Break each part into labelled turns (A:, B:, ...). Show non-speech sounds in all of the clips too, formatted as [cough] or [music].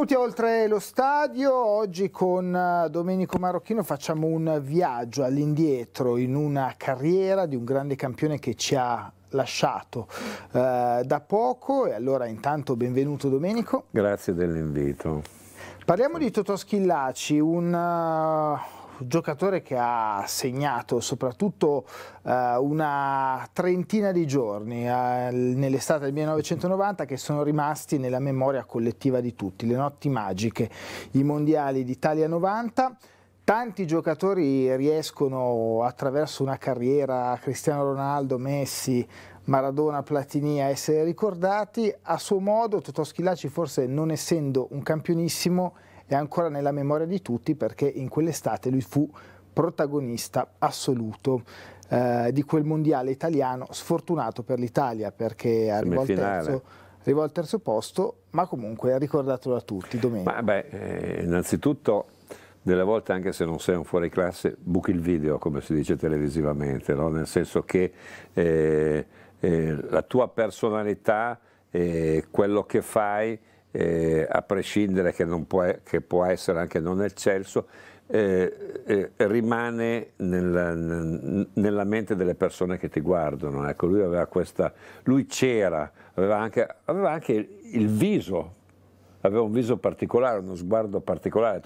A: benvenuti a Oltre lo Stadio. Oggi con eh, Domenico Marocchino facciamo un viaggio all'indietro in una carriera di un grande campione che ci ha lasciato eh, da poco. E allora intanto benvenuto Domenico.
B: Grazie dell'invito.
A: Parliamo di Totò Schillaci, un, eh, giocatore che ha segnato soprattutto eh, una trentina di giorni eh, nell'estate del 1990 che sono rimasti nella memoria collettiva di tutti, le notti magiche, i mondiali d'Italia 90. Tanti giocatori riescono attraverso una carriera, Cristiano Ronaldo, Messi, Maradona, Platini a essere ricordati, a suo modo Totò Schilacci forse non essendo un campionissimo è ancora nella memoria di tutti perché in quell'estate lui fu protagonista assoluto eh, di quel mondiale italiano, sfortunato per l'Italia perché arrivò al terzo arrivò al terzo posto, ma comunque è ricordato da tutti domenica.
B: Ma beh, eh, innanzitutto delle volte anche se non sei un fuori classe buchi il video come si dice televisivamente, no? nel senso che eh, eh, la tua personalità, eh, quello che fai eh, a prescindere che, può, che può essere anche non eccelso, eh, eh, rimane nella, nella, mente delle persone che ti guardano. Ecco, lui aveva questa, lui c'era, aveva anche, aveva anche il viso, aveva un viso particolare, uno sguardo particolare.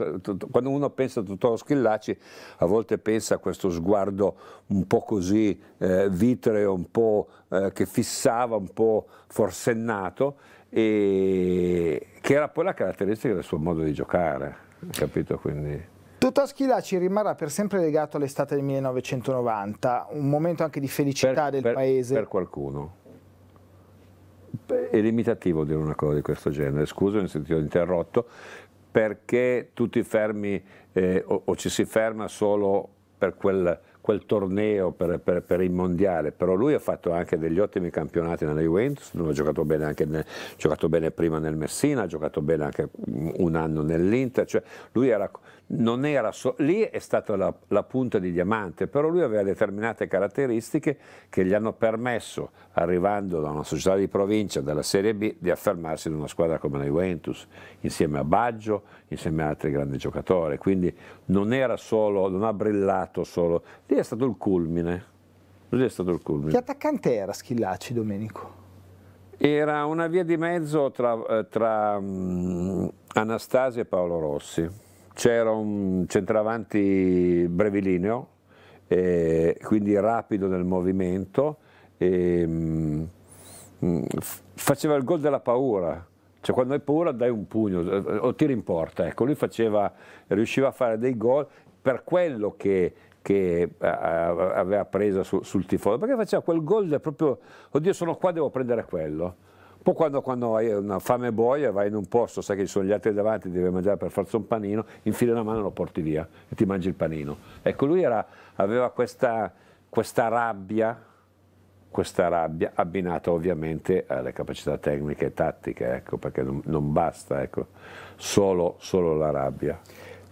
B: Quando uno pensa a Totò Schillacci, a volte pensa a questo sguardo un po' così eh, vitreo, un po' eh, che fissava, un po' forsennato e che era poi la caratteristica del suo modo di giocare, capito? Quindi...
A: Tutto Totoschilacci rimarrà per sempre legato all'estate del 1990, un momento anche di felicità per, del per, paese. Per qualcuno.
B: È limitativo dire una cosa di questo genere, scuso mi sentito interrotto, perché tutti fermi eh, o, o, ci si ferma solo per quel quel torneo per, per, per, il mondiale, però lui ha fatto anche degli ottimi campionati nella Juventus, lui ha giocato bene, anche nel, giocato bene prima nel Messina, ha giocato bene anche un anno nell'Inter, cioè lui era, non era so- lì è stata la, la, punta di diamante, però lui aveva determinate caratteristiche che gli hanno permesso, arrivando da una società di provincia, dalla Serie B, di affermarsi in una squadra come la Juventus, insieme a Baggio, insieme ad altri grandi giocatori, quindi non era solo, non ha brillato solo, lì è stato il culmine. Lì è stato il culmine. Che
A: attaccante era Schillacci, Domenico?
B: Era una via di mezzo tra, eh, tra um, mm, Anastasia e Paolo Rossi c'era un centravanti brevilineo, eh, quindi rapido nel movimento, eh, mh, mm, mm, faceva il gol della paura, cioè quando hai paura dai un pugno eh, o tiri in porta, ecco, lui faceva, riusciva a fare dei gol per quello che, che eh, aveva preso sul, sul tifoso, perché faceva quel gol proprio, oddio sono qua, devo prendere quello poi quando, quando, hai una fame boia vai in un posto, sai che ci sono gli altri davanti, devi mangiare per forza un panino, infili una mano e lo porti via e ti mangi il panino. Ecco, lui era, aveva questa, questa, rabbia, questa rabbia abbinata ovviamente alle capacità tecniche e tattiche, ecco, perché non, non basta ecco, solo, solo la rabbia.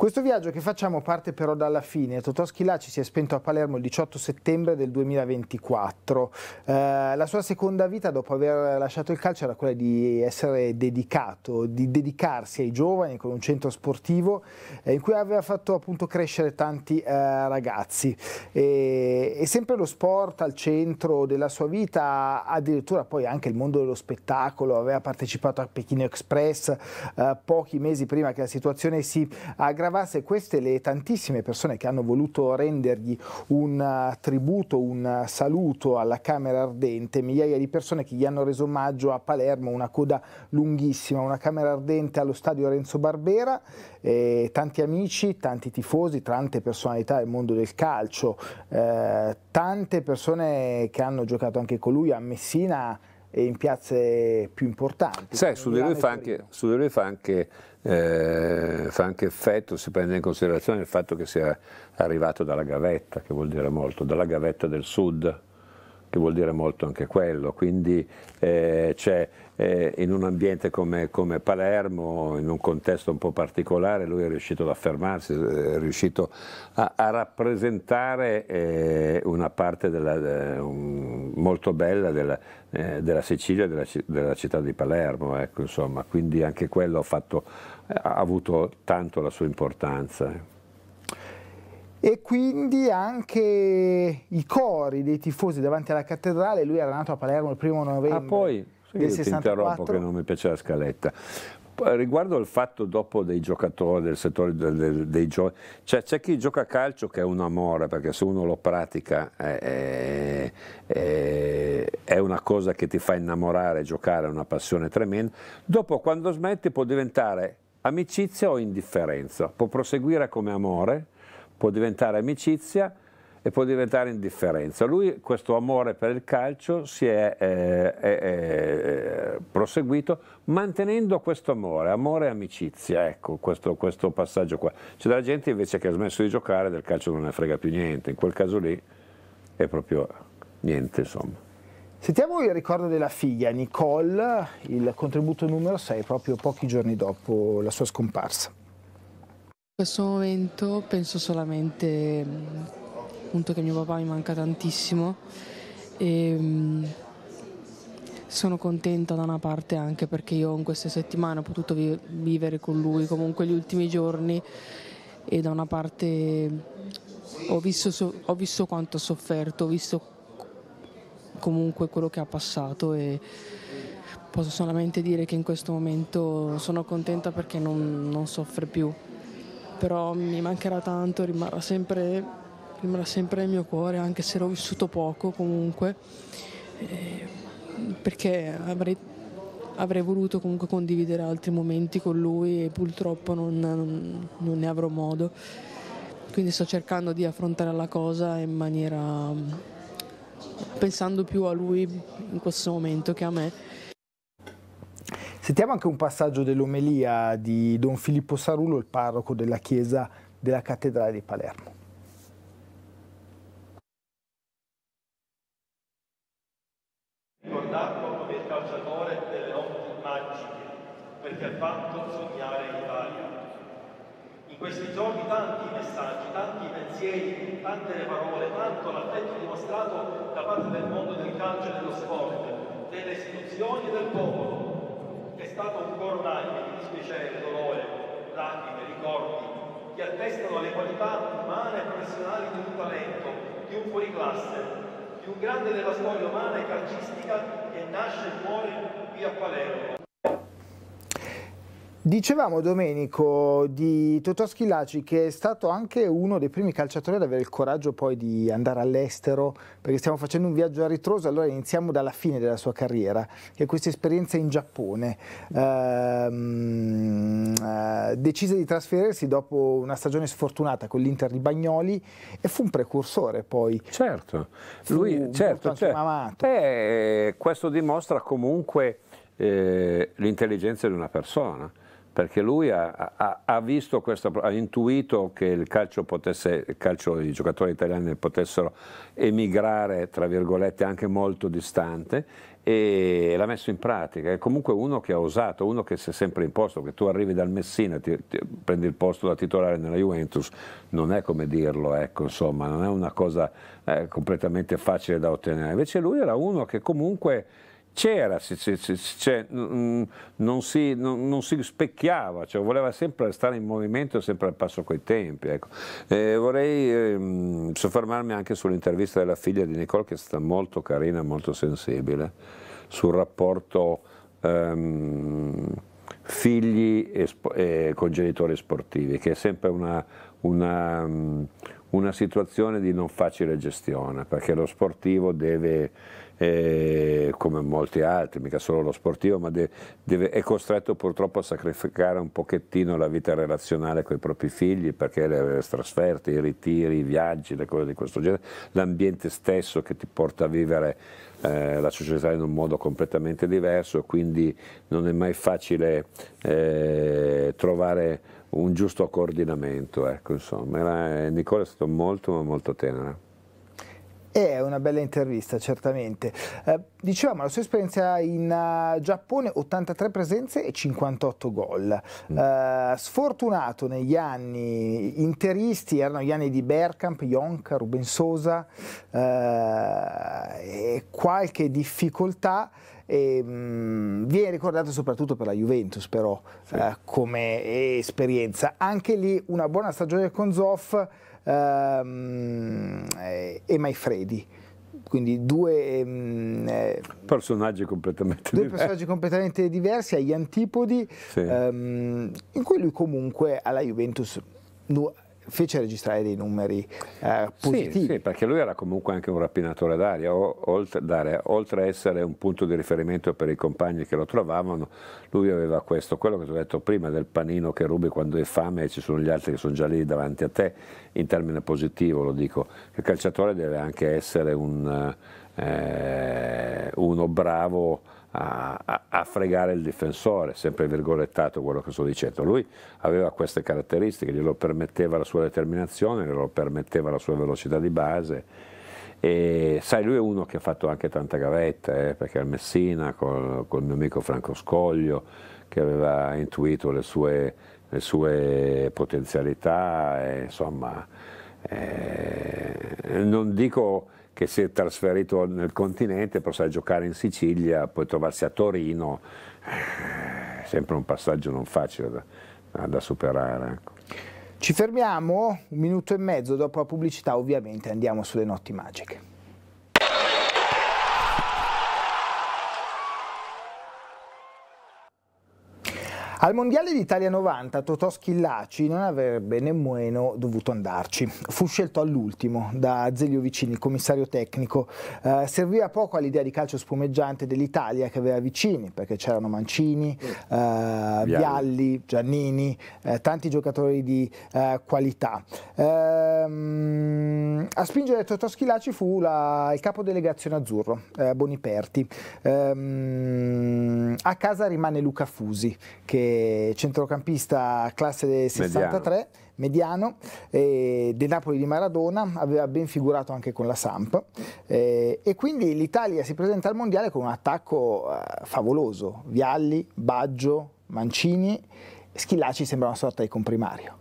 A: Questo viaggio che facciamo parte però dalla fine. Totò Schilacci si è spento a Palermo il 18 settembre del 2024. Eh, la sua seconda vita dopo aver lasciato il calcio era quella di essere dedicato, di dedicarsi ai giovani con un centro sportivo eh, in cui aveva fatto appunto crescere tanti eh, ragazzi. E, e sempre lo sport al centro della sua vita, addirittura poi anche il mondo dello spettacolo, aveva partecipato a Pechino Express eh, pochi mesi prima che la situazione si aggravasse Caravase, queste le tantissime persone che hanno voluto rendergli un eh, tributo, un eh, saluto alla Camera Ardente, migliaia di persone che gli hanno reso omaggio a Palermo, una coda lunghissima, una Camera Ardente allo stadio Renzo Barbera, eh, tanti amici, tanti tifosi, tante personalità del mondo del calcio, eh, tante persone che hanno giocato anche con lui a Messina, e in piazze più importanti.
B: Sì, su di lui fa anche, lui fa, anche eh, fa anche effetto si prende in considerazione il fatto che sia arrivato dalla gavetta, che vuol dire molto, dalla gavetta del sud, che vuol dire molto anche quello, quindi eh, c'è eh, in un ambiente come, come, Palermo, in un contesto un po' particolare, lui è riuscito ad affermarsi, è riuscito a, a rappresentare eh, una parte della, de, eh, un, molto bella della, eh, della Sicilia e della, della, città di Palermo, ecco, quindi anche quello ha, fatto, ha avuto tanto la sua importanza
A: e quindi anche i cori dei tifosi davanti alla cattedrale, lui era nato a Palermo il primo novembre. Ah, poi del sì, 64. ti che
B: non mi piace la scaletta. Riguardo al fatto dopo dei giocatori del settore dei, dei giochi, cioè, c'è chi gioca a calcio che è un amore perché se uno lo pratica è, è, è una cosa che ti fa innamorare, giocare è una passione tremenda. Dopo, quando smetti, può diventare amicizia o indifferenza, può proseguire come amore può diventare amicizia e può diventare indifferenza. Lui questo amore per il calcio si è, eh, è, è eh, proseguito mantenendo questo amore, amore e amicizia, ecco questo, questo passaggio qua. C'è della gente invece che ha smesso di giocare, del calcio non ne frega più niente, in quel caso lì è proprio niente insomma.
A: Sentiamo il ricordo della figlia Nicole, il contributo numero 6 proprio pochi giorni dopo la sua scomparsa.
C: In questo momento penso solamente mm, appunto, che mio papà mi manca tantissimo e mm, sono contenta da una parte anche perché io in queste settimane ho potuto vi- vivere con lui comunque gli ultimi giorni e da una parte mm, ho visto, so- ho visto quanto ha sofferto, ho visto comunque quello che ha passato e posso solamente dire che in questo momento sono contenta perché non, non soffre più però mi mancherà tanto, rimarrà sempre, rimarrà sempre nel mio cuore, anche se l'ho vissuto poco comunque, eh, perché avrei, avrei, voluto comunque condividere altri momenti con lui e purtroppo non, non, non ne avrò modo. Quindi sto cercando di affrontare la cosa in maniera pensando più a lui in questo momento che a me.
A: Sentiamo anche un passaggio dell'omelia di Don Filippo Sarulo, il parroco della chiesa della cattedrale di Palermo.
C: Ricordarlo come il calciatore delle notti magiche, perché ha fatto sognare l'Italia. In questi giorni tanti messaggi, tanti pensieri, tante le
D: parole, tanto l'affetto dimostrato da parte del mondo del calcio e dello sport, delle
A: istituzioni e del popolo è stato un coronario di dispiacere, dolore, lacrime, ricordi che attestano le qualità umane e professionali di un talento,
C: di un fuoriclasse, di un grande della storia umana e calcistica che nasce e muore qui a Palermo.
A: Dicevamo Domenico di Totò Schillaci che è stato anche uno dei primi calciatori ad avere il coraggio poi di andare all'estero perché stiamo facendo un viaggio a ritroso allora iniziamo dalla fine della sua carriera che è questa esperienza in Giappone ehm, eh, decise di trasferirsi dopo una stagione sfortunata con l'Inter di Bagnoli e fu un precursore poi certo, lui, fu certo,
B: certo. Eh, questo dimostra comunque eh, l'intelligenza di una persona perché lui ha, ha, ha, questa, ha, intuito che il calcio, potesse, il calcio, i giocatori italiani potessero emigrare, tra virgolette, anche molto distante e l'ha messo in pratica. È comunque uno che ha osato, uno che si è sempre imposto, che tu arrivi dal Messina, ti, ti, prendi il posto da titolare nella Juventus, non è come dirlo, ecco, insomma, non è una cosa eh, completamente facile da ottenere. Invece lui era uno che comunque c'era, cioè, non, si, non, non, si, specchiava, cioè, voleva sempre stare in movimento, sempre al passo coi tempi. Ecco. Eh, vorrei ehm, soffermarmi anche sull'intervista della figlia di Nicole, che è stata molto carina, molto sensibile, sul rapporto ehm, figli e, e, con genitori sportivi, che è sempre una, una mm, una situazione di non facile gestione, perché lo sportivo deve, eh, come molti altri, mica solo lo sportivo, ma deve, deve, è costretto purtroppo a sacrificare un pochettino la vita relazionale con i propri figli, perché le, le trasferte, i ritiri, i viaggi, le cose di questo genere, l'ambiente stesso che ti porta a vivere eh, la società in un modo completamente diverso, quindi non è mai facile eh, trovare un giusto coordinamento. Ecco, insomma. Era, eh, Nicola è stato molto, molto tenero.
A: È una bella intervista, certamente. Eh, dicevamo, la sua esperienza in uh, Giappone, 83 presenze e 58 gol. Mm. Uh, sfortunato negli anni interisti, erano gli anni di Bergkamp, Jonk, Ruben Sosa, uh, eh, e qualche difficoltà. E, mh, mm, viene ricordato soprattutto per la Juventus però sì. come esperienza. Anche lì una buona stagione con Zoff ehm, e Maifredi quindi due mm, eh, personaggi completamente due diversi. personaggi completamente diversi agli antipodi sì. ehm, in cui lui comunque alla Juventus fece registrare dei numeri eh, positivi. Sì, sì,
B: perché lui era comunque anche un rapinatore d'aria, oltre, oltre a essere un punto di riferimento per i compagni che lo trovavano, lui aveva questo, quello che ti ho detto prima del panino che rubi quando hai fame e ci sono gli altri che sono già lì davanti a te, in termine positivo lo dico, il calciatore deve anche essere un, eh, uno bravo a, a, fregare il difensore, sempre virgolettato quello che sto dicendo. Lui aveva queste caratteristiche, glielo permetteva la sua determinazione, glielo permetteva la sua velocità di base. E sai, lui è uno che ha fatto anche tanta gavetta, eh, perché al Messina, con il mio amico Franco Scoglio, che aveva intuito le sue, le sue potenzialità, e, insomma, eh, non dico che si è trasferito nel continente per sai giocare in Sicilia, poi trovarsi a Torino, eh, sempre un passaggio non facile da, da
A: superare. Ecco. Ci fermiamo un minuto e mezzo dopo la pubblicità, ovviamente andiamo sulle notti magiche. Al Mondiale d'Italia 90 Totò Schillaci non avrebbe nemmeno dovuto andarci. Fu scelto all'ultimo da Zelio Vicini, il commissario tecnico. Eh, serviva poco all'idea di calcio spumeggiante dell'Italia che aveva Vicini, perché c'erano Mancini, eh, Vialli. Giannini, eh, tanti giocatori di eh, qualità. Ehm, a spingere Totò Schillaci fu la, il delegazione azzurro, eh, Boniperti. Ehm, a casa rimane Luca Fusi, che centrocampista classe 63, mediano, mediano eh, del Napoli di Maradona, aveva ben figurato anche con la Samp eh, e quindi l'Italia si presenta al Mondiale con un attacco eh, favoloso, Vialli, Baggio, Mancini, Schillaci sembra una sorta di comprimario.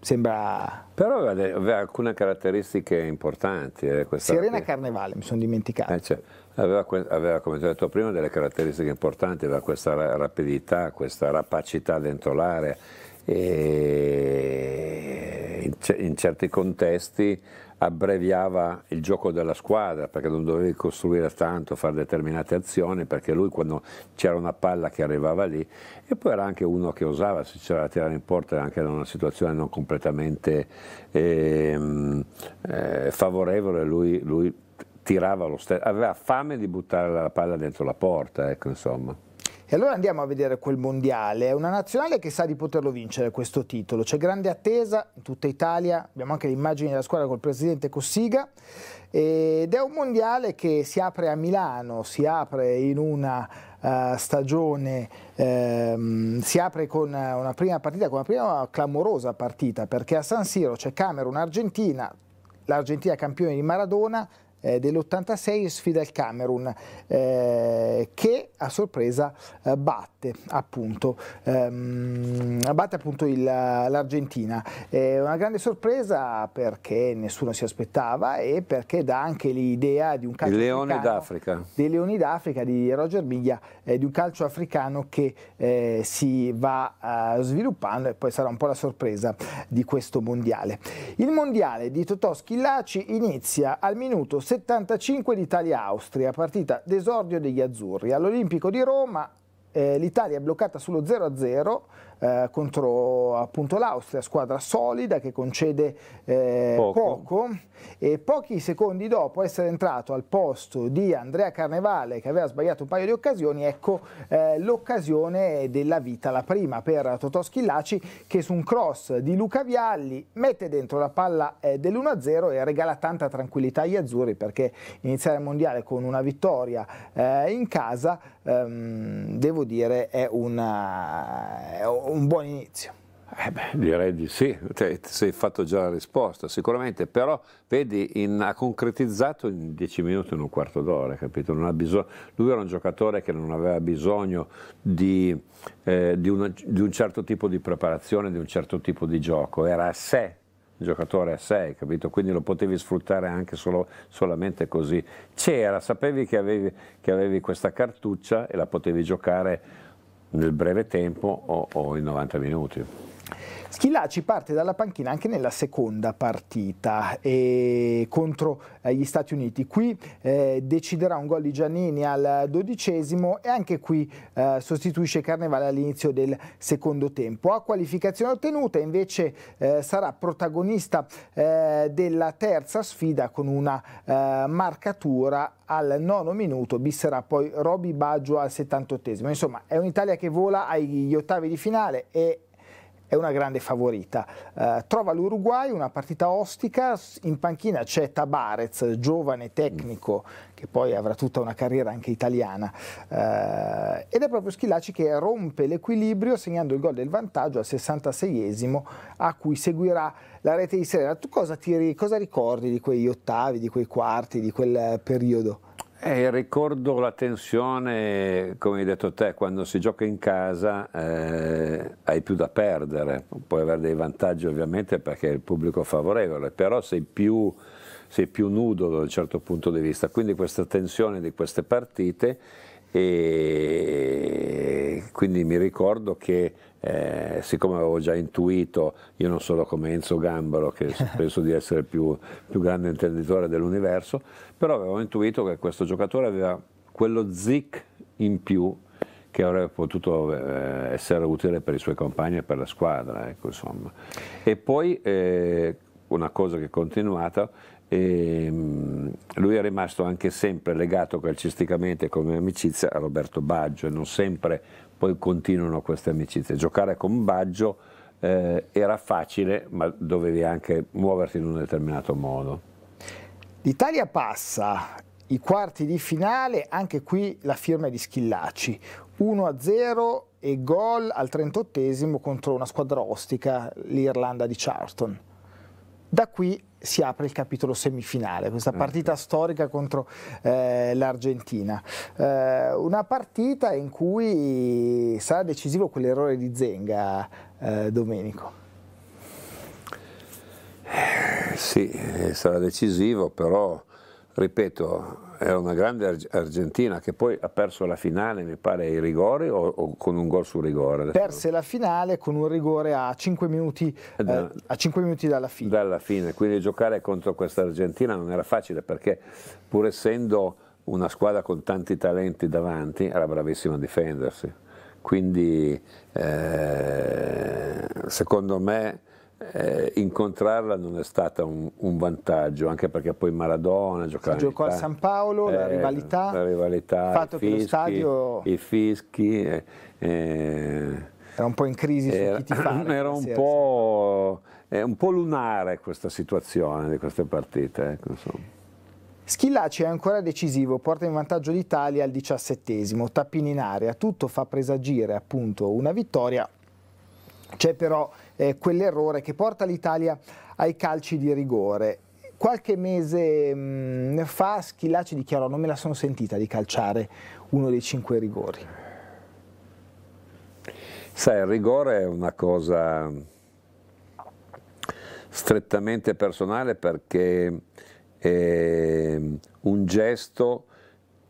B: Sembra... Però aveva, aveva alcune caratteristiche importanti. Eh, Serena
A: Carnevale, mi sono dimenticato.
B: Eh, cioè. Aveva, aveva, come ti ho detto prima, delle caratteristiche importanti, aveva questa rapidità, questa rapacità dentro l'area e in, certi contesti abbreviava il gioco della squadra perché non dovevi costruire tanto, fare determinate azioni perché lui quando c'era una palla che arrivava lì e poi era anche uno che osava se c'era da tirare in porta anche da una situazione non completamente eh, eh, favorevole lui, lui tirava lo stesso, aveva fame di buttare la palla dentro la porta, ecco insomma.
A: E allora andiamo a vedere quel mondiale, è una nazionale che sa di poterlo vincere questo titolo, c'è grande attesa in tutta Italia, abbiamo anche le immagini della squadra col presidente Cossiga ed è un mondiale che si apre a Milano, si apre in una uh, stagione, ehm, si apre con una prima partita, con una prima clamorosa partita perché a San Siro c'è Camerun-Argentina, l'Argentina campione di Maradona, eh, dell'86 sfida il Camerun, eh, che a sorpresa eh, batte batte appunto, ehm, batte appunto l'Argentina. Eh, una grande sorpresa perché nessuno si aspettava e perché dà anche l'idea di un calcio Leone africano, dei Leoni d'Africa di Roger Biglia, eh, di un calcio africano che eh, si va eh, sviluppando e poi sarà un po' la sorpresa di questo mondiale. Il mondiale di Totò Schillaci inizia al minuto 75 ditalia austria partita d'esordio degli azzurri. All'Olimpico di Roma eh, l'Italia è bloccata sullo 0-0 eh, contro appunto l'Austria, squadra solida che concede eh, poco. poco. e pochi secondi dopo essere entrato al posto di Andrea Carnevale che aveva sbagliato un paio di occasioni, ecco eh, l'occasione della vita, la prima per Totò Schillaci che su un cross di Luca Vialli mette dentro la palla eh, dell'1-0 e regala tanta tranquillità agli azzurri perché iniziare il mondiale con una vittoria eh, in casa ehm, devo dire è una, è una un buon inizio.
B: Eh beh, direi di sì, ti sei fatto già la risposta, sicuramente, però vedi, in, ha concretizzato in 10 minuti, in un quarto d'ora, capito? Bisogno, lui era un giocatore che non aveva bisogno di, eh, di, una, di, un certo tipo di preparazione, di un certo tipo di gioco, era a sé, giocatore a sé, capito? Quindi lo potevi sfruttare anche solo, solamente così. C'era, sapevi che avevi, che avevi questa cartuccia e la potevi giocare nel breve tempo o, o in 90 minuti.
A: Schillaci parte dalla panchina anche nella seconda partita e contro eh, gli Stati Uniti. Qui eh, deciderà un gol di Giannini al dodicesimo e anche qui eh, sostituisce Carnevale all'inizio del secondo tempo. A qualificazione ottenuta invece eh, sarà protagonista della terza sfida con una marcatura al nono minuto, bisserà poi Roby Baggio al settantottesimo. Insomma è un'Italia che vola agli ottavi di finale e è una grande favorita. Eh, trova l'Uruguay una partita ostica, in panchina c'è Tabarez, giovane tecnico che poi avrà tutta una carriera anche italiana. Eh, ed è proprio Schilacci che rompe l'equilibrio segnando il gol del vantaggio al 66esimo a cui seguirà la rete di Serena. Tu cosa, ti, cosa ricordi di quegli ottavi, di quei quarti, di quel periodo?
B: Eh, ricordo la tensione, come hai detto te, quando si gioca in casa eh, hai più da perdere, puoi avere dei vantaggi ovviamente perché il pubblico è favorevole, però sei più, sei più nudo da un certo punto di vista, quindi questa tensione di queste partite e quindi mi ricordo che eh, siccome avevo già intuito, io non sono come Enzo Gambaro, che [laughs] penso di essere il più, più grande intenditore dell'universo, però avevo intuito che questo giocatore aveva quello zic in più che avrebbe potuto eh, essere utile per i suoi compagni e per la squadra. Ecco, e poi eh, una cosa che è continuata e ehm, lui è rimasto anche sempre legato calcisticamente come amicizia a Roberto Baggio e non sempre poi continuano queste amicizie. Giocare con Baggio eh, era facile ma dovevi anche muoverti in un determinato modo.
A: L'Italia passa i quarti di finale, anche qui la firma è di Schillacci, 1-0 e gol al 38 esimo contro una squadra ostica, l'Irlanda di Charlton. Da qui si apre il capitolo semifinale, questa mm. partita storica contro eh, l'Argentina. Eh, una partita in cui sarà decisivo quell'errore di Zenga, eh, Domenico.
B: Eh, sì, eh, sarà decisivo, però, ripeto, era una grande Argentina che poi ha perso la finale, mi pare, ai rigori o, o con un gol su rigore? Perse
A: la finale con un rigore a 5 minuti, eh, eh,
B: da, eh, a 5 minuti dalla fine. Dalla fine, quindi giocare contro questa Argentina non era facile perché pur essendo una squadra con tanti talenti davanti era bravissima a difendersi. Quindi eh, secondo me eh, incontrarla non è stato un, un, vantaggio, anche perché poi Maradona giocava. Si giocò al San Paolo, eh, la rivalità. La rivalità. Il fatto fischi, che lo stadio. I fischi. Eh, eh, era un po' in crisi era, su chi ti fa. [laughs] Era un po', un po', lunare questa situazione di queste partite. Ecco,
A: Schillaci è ancora decisivo, porta in vantaggio l'Italia al diciassettesimo, tappini in area, tutto fa presagire appunto una vittoria c'è però eh, quell'errore che porta l'Italia ai calci di rigore. Qualche mese mh, mm, fa Schilacci dichiarò non me la sono sentita di calciare uno dei cinque rigori.
B: Sai, il rigore è una cosa strettamente personale perché è un gesto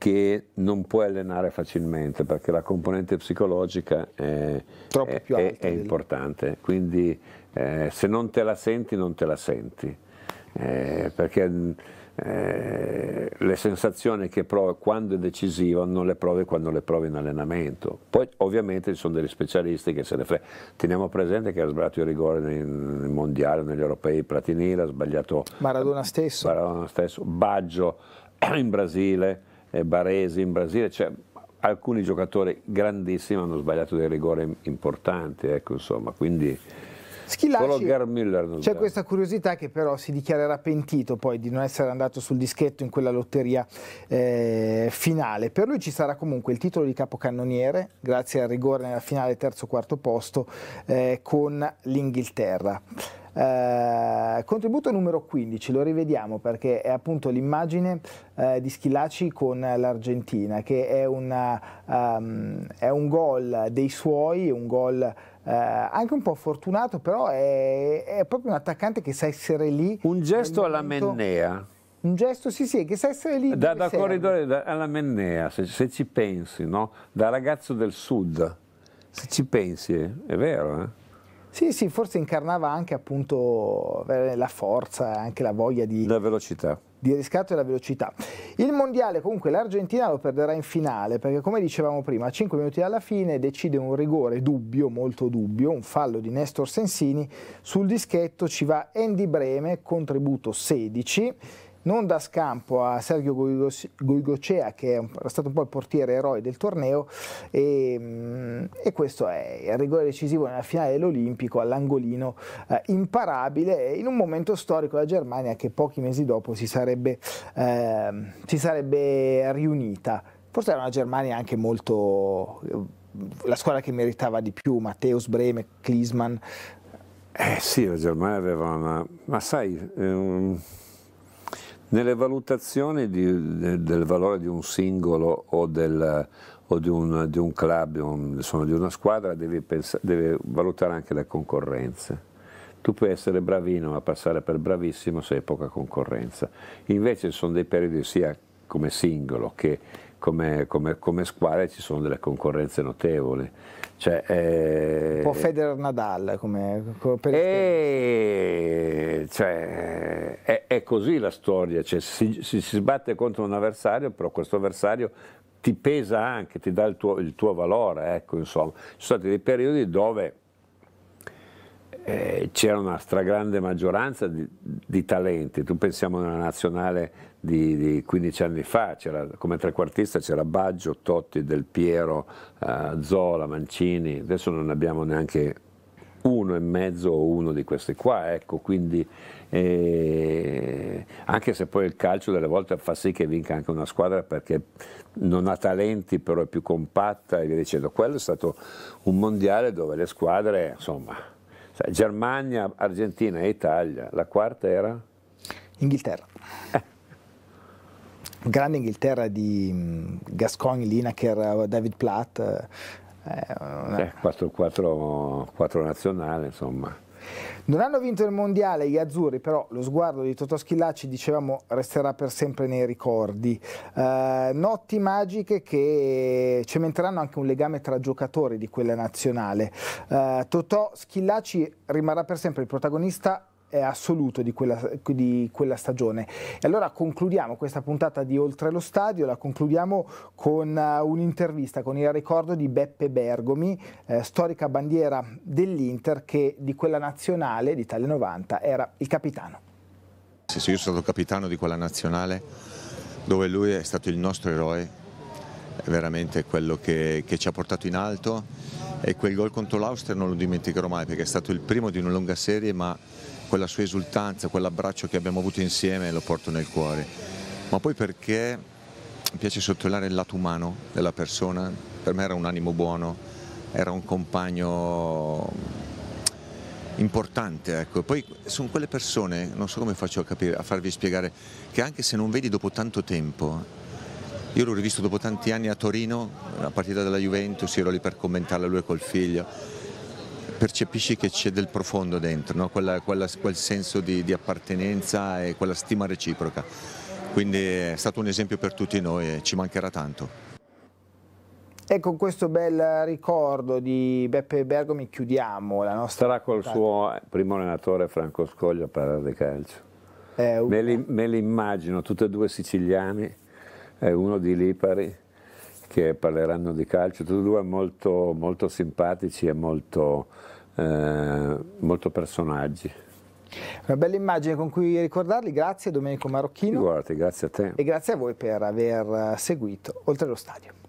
B: che non puoi allenare facilmente perché la componente psicologica è, è, è, è importante, quindi eh, se non te la senti non te la senti, eh, perché eh, le sensazioni che provi quando è decisiva non le provi quando le provi in allenamento. Poi ovviamente ci sono degli specialisti che se ne frega. Teniamo presente che ha sbagliato il rigore nei, nei mondiali, negli europei, Platini l'ha sbagliato
A: Maradona stesso. Maradona stesso,
B: Baggio [clears throat] in Brasile eh, Baresi in Brasile, cioè alcuni giocatori grandissimi hanno sbagliato dei rigori importanti, ecco insomma, quindi...
A: Schilacci, c'è questa curiosità che però si dichiarerà pentito poi di non essere andato sul dischetto in quella lotteria eh, finale. Per lui ci sarà comunque il titolo di capocannoniere, grazie al rigore nella finale terzo-quarto posto, eh, con l'Inghilterra. Eh, contributo numero 15, lo rivediamo perché è appunto l'immagine eh, di Schillaci con l'Argentina, che è, una, um, ehm, è un gol dei suoi, un gol... Eh, anche un po' fortunato, però è, è, proprio un attaccante che sa essere lì. Un gesto alla mennea. Un gesto, sì, sì, che sa essere lì. Da, da corridore
B: da, alla mennea, se, se, ci pensi, no? da ragazzo del sud, se ci pensi, è vero. Eh?
A: Sì, sì, forse incarnava anche appunto la forza, anche la voglia di... La velocità di riscatto e la velocità. Il mondiale comunque l'Argentina lo perderà in finale perché come dicevamo prima a 5 minuti dalla fine decide un rigore dubbio, molto dubbio, un fallo di Nestor Sensini, sul dischetto ci va Andy Breme, contributo 16 non da scampo a Sergio Goigocea che è stato un po' il portiere eroe del torneo e, mm, e questo è il rigore decisivo nella finale dell'Olimpico all'angolino eh, imparabile in un momento storico della Germania che pochi mesi dopo si sarebbe, eh, si sarebbe riunita. Forse era una Germania anche molto... Eh, la squadra che meritava di più, Matteus, Breme, Klisman.
B: Eh sì, la Germania aveva una... ma sai... Ehm nelle valutazioni di, del valore di un singolo o, del, o di, un, di, un, club, un, insomma, di una squadra, devi, pensa, devi valutare anche le concorrenze tu puoi essere bravino ma passare per bravissimo se hai poca concorrenza. Invece ci sono dei periodi sia come singolo che come, come, come squadra ci sono delle concorrenze notevoli. Cioè, eh, un po'
A: Federer Nadal come, come
B: per e... Eh, cioè, è, è, così la storia, cioè, si, si, si, sbatte contro un avversario, però questo avversario ti pesa anche, ti dà il tuo, il tuo valore, ecco, insomma. Ci sono stati dei periodi dove eh, c'era una stragrande maggioranza di, di, talenti, tu pensiamo nella nazionale di, di 15 anni fa, c'era, come trequartista c'era Baggio, Totti, Del Piero, eh, Zola, Mancini, adesso non abbiamo neanche uno e mezzo o uno di questi qua, ecco, quindi e anche se poi il calcio delle volte fa sì che vinca anche una squadra perché non ha talenti, però è più compatta e via dicendo. Quello è stato un mondiale dove le squadre, insomma, Germania, Argentina e Italia, la quarta era?
A: Inghilterra. Eh. Grande Inghilterra di mm, Gascoigne, Lineker, David Platt. Eh,
B: una... eh, 4 quattro, quattro nazionali, insomma.
A: Non hanno vinto il mondiale gli azzurri, però lo sguardo di Totò Schillacci, dicevamo, resterà per sempre nei ricordi. Eh, notti magiche che cementeranno anche un legame tra giocatori di quella nazionale. Eh, Totò Schillacci rimarrà per sempre il protagonista assoluto di quella, di quella stagione. E allora concludiamo questa puntata di Oltre lo Stadio, la concludiamo con eh, un'intervista, con il ricordo di Beppe Bergomi, eh, storica bandiera dell'Inter che di quella nazionale d'Italia 90 era il capitano.
D: Sì, sì, io sono stato capitano di quella nazionale dove lui è stato il nostro eroe, veramente quello che, che ci ha portato in alto e quel gol contro l'Austria non lo dimenticherò mai perché è stato il primo di una lunga serie ma quella sua esultanza, quell'abbraccio che abbiamo avuto insieme lo porto nel cuore. Ma poi perché mi piace sottolineare il lato umano della persona, per me era un animo buono, era un compagno importante, ecco. Poi sono quelle persone, non so come faccio a, capire, a farvi spiegare, che anche se non vedi dopo tanto tempo, io l'ho rivisto dopo tanti anni a Torino, la partita della Juventus, ero lì per commentarla lui e col figlio percepisci che c'è del profondo dentro, no? quella, quella, quel senso di, di appartenenza e quella stima reciproca. Quindi è stato un esempio per tutti noi e ci mancherà tanto.
A: E con questo bel ricordo di Beppe Bergomi chiudiamo la nostra Sarà col suo
B: primo allenatore Franco Scoglio a parlare di calcio. Un... Me, li, me, li, immagino, tutti e due siciliani, uno di Lipari, che parleranno di calcio, tutti e due molto, molto simpatici e molto eh, molto
A: personaggi. Una bella immagine con cui ricordarli, grazie Domenico Marocchino. Guarda, grazie a te. E grazie a voi per aver seguito Oltre lo Stadio.